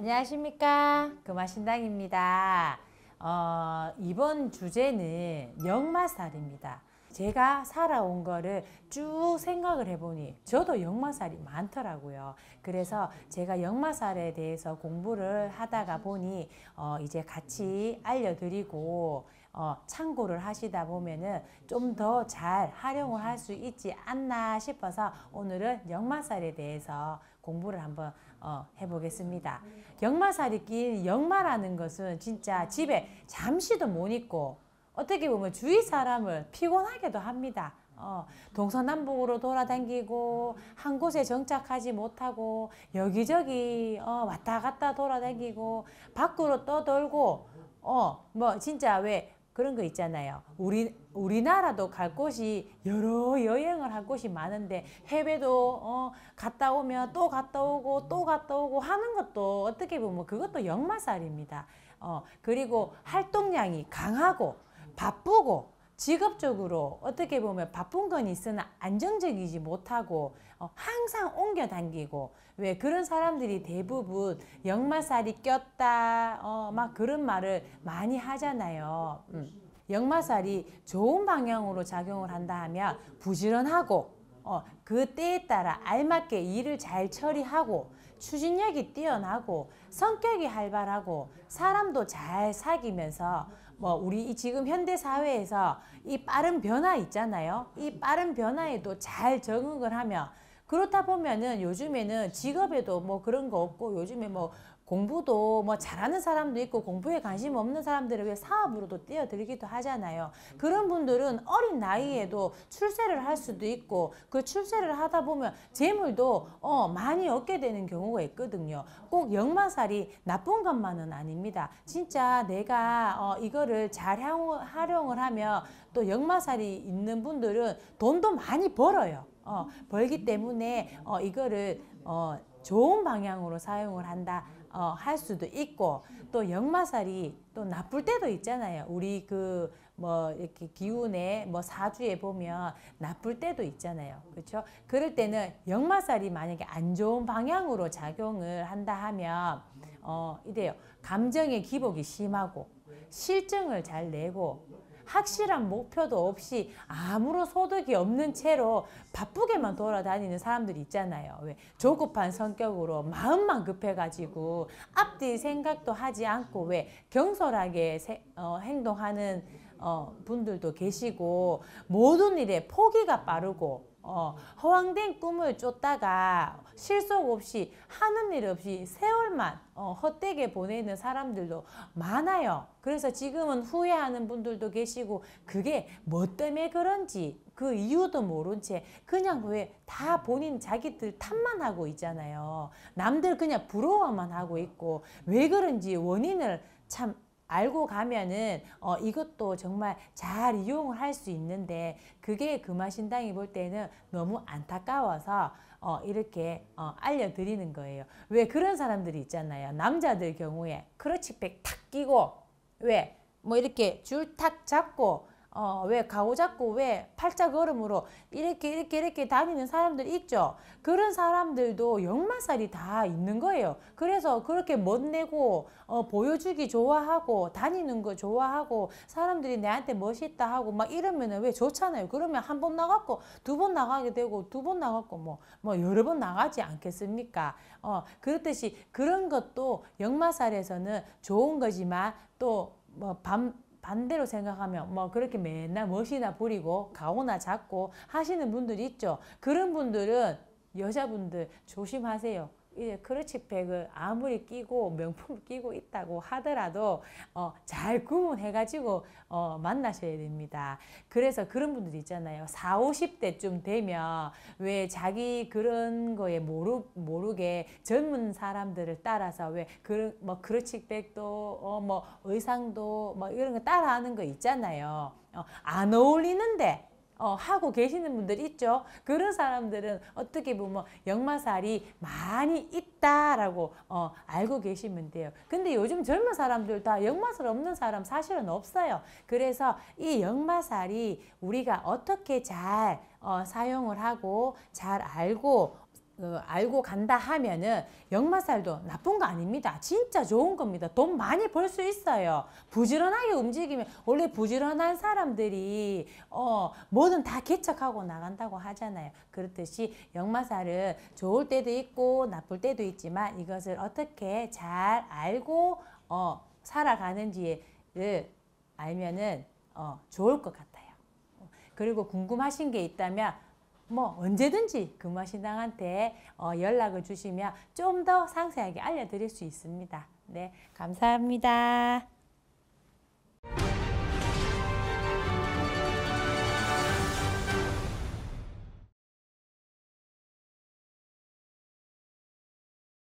안녕하십니까 금화신당입니다 어, 이번 주제는 역마살입니다 제가 살아온 거를 쭉 생각을 해보니 저도 역마살이 많더라고요. 그래서 제가 역마살에 대해서 공부를 하다가 보니 어 이제 같이 알려드리고 어 참고를 하시다 보면은 좀 더 잘 활용을 할 수 있지 않나 싶어서 오늘은 역마살에 대해서 공부를 한번 어, 해보겠습니다. 역마살이 낀 역마라는 것은 진짜 집에 잠시도 못 있고 어떻게 보면 주위 사람을 피곤하게도 합니다. 어, 동서남북으로 돌아다니고 한 곳에 정착하지 못하고 여기저기 어, 왔다 갔다 돌아다니고 밖으로 떠돌고 어, 뭐 진짜 왜 그런 거 있잖아요. 우리 우리나라도 갈 곳이 여러 여행을 할 곳이 많은데 해외도 어, 갔다 오면 또 갔다 오고 또 갔다 오고 하는 것도 어떻게 보면 그것도 역마살입니다. 어, 그리고 활동량이 강하고 바쁘고 직업적으로 어떻게 보면 바쁜 건 있으나 안정적이지 못하고 어, 항상 옮겨 당기고 왜 그런 사람들이 대부분 역마살이 꼈다 어, 막 그런 말을 많이 하잖아요. 음. 역마살이 좋은 방향으로 작용을 한다 하면 부지런하고 어, 그 때에 따라 알맞게 일을 잘 처리하고 추진력이 뛰어나고 성격이 활발하고 사람도 잘 사귀면서 뭐 우리 지금 현대 사회에서 이 빠른 변화 있잖아요. 이 빠른 변화에도 잘 적응을 하며 그렇다 보면은 요즘에는 직업에도 뭐 그런 거 없고 요즘에 뭐 공부도 뭐 잘하는 사람도 있고 공부에 관심 없는 사람들을 위해 사업으로도 뛰어들기도 하잖아요. 그런 분들은 어린 나이에도 출세를 할 수도 있고 그 출세를 하다 보면 재물도 어 많이 얻게 되는 경우가 있거든요. 꼭 역마살이 나쁜 것만은 아닙니다. 진짜 내가 어 이거를 잘 활용을 하면 또 역마살이 있는 분들은 돈도 많이 벌어요. 어, 벌기 때문에 어, 이거를 어, 좋은 방향으로 사용을 한다 어, 할 수도 있고 또 역마살이 또 나쁠 때도 있잖아요. 우리 그 뭐 이렇게 기운에 뭐 사주에 보면 나쁠 때도 있잖아요. 그렇죠? 그럴 때는 역마살이 만약에 안 좋은 방향으로 작용을 한다 하면 어, 이래요. 감정의 기복이 심하고 실증을 잘 내고 확실한 목표도 없이 아무런 소득이 없는 채로 바쁘게만 돌아다니는 사람들이 있잖아요. 왜? 조급한 성격으로 마음만 급해가지고 앞뒤 생각도 하지 않고 왜 경솔하게 세, 어, 행동하는 어, 분들도 계시고 모든 일에 포기가 빠르고 어, 허황된 꿈을 쫓다가 실속 없이 하는 일 없이 세월만 어, 헛되게 보내는 사람들도 많아요. 그래서 지금은 후회하는 분들도 계시고 그게 뭐 때문에 그런지 그 이유도 모른 채 그냥 왜 다 본인 자기들 탓만 하고 있잖아요. 남들 그냥 부러워만 하고 있고 왜 그런지 원인을 참 알고 가면은 어, 이것도 정말 잘 이용할 수 있는데 그게 금화신당이 볼 때는 너무 안타까워서 어, 이렇게 어, 알려드리는 거예요. 왜 그런 사람들이 있잖아요. 남자들 경우에 크러치백 탁 끼고 왜? 뭐 이렇게 줄 탁 잡고 어, 왜 가오 잡고 왜 팔자 걸음으로 이렇게 이렇게 이렇게 다니는 사람들 있죠. 그런 사람들도 역마살이 다 있는 거예요. 그래서 그렇게 멋내고 어, 보여주기 좋아하고 다니는 거 좋아하고 사람들이 내한테 멋있다 하고 막 이러면 은왜 좋잖아요. 그러면 한 번 나갔고 두 번 나가게 되고 두 번 나갔고 뭐, 뭐 여러 번 나가지 않겠습니까? 어, 그렇듯이 그런 것도 역마살에서는 좋은 거지만 또뭐밤 반대로 생각하면 뭐 그렇게 맨날 멋이나 부리고 가오나 잡고 하시는 분들이 있죠. 그런 분들은 여자분들 조심하세요. 이제 예, 크루치백을 아무리 끼고 명품을 끼고 있다고 하더라도 어, 잘 구분해가지고 어, 만나셔야 됩니다. 그래서 그런 분들 있잖아요. 4, 50대쯤 되면 왜 자기 그런 거에 모르, 모르게 젊은 사람들을 따라서 왜 그런 뭐크루치백도 어, 뭐 의상도 뭐 이런 거 따라하는 거 있잖아요. 어, 안 어울리는데 어, 하고 계시는 분들 있죠. 그런 사람들은 어떻게 보면 역마살이 많이 있다라고 어, 알고 계시면 돼요. 근데 요즘 젊은 사람들 다 역마살 없는 사람 사실은 없어요. 그래서 이 역마살이 우리가 어떻게 잘 어, 사용을 하고 잘 알고 어, 알고 간다 하면은 역마살도 나쁜 거 아닙니다. 진짜 좋은 겁니다. 돈 많이 벌 수 있어요. 부지런하게 움직이면 원래 부지런한 사람들이 어 뭐든 다 개척하고 나간다고 하잖아요. 그렇듯이 역마살은 좋을 때도 있고 나쁠 때도 있지만 이것을 어떻게 잘 알고 어 살아가는지를 알면은 어 좋을 것 같아요. 그리고 궁금하신 게 있다면 뭐 언제든지 금무신당한테 어, 연락을 주시면 좀 더 상세하게 알려드릴 수 있습니다. 네, 감사합니다.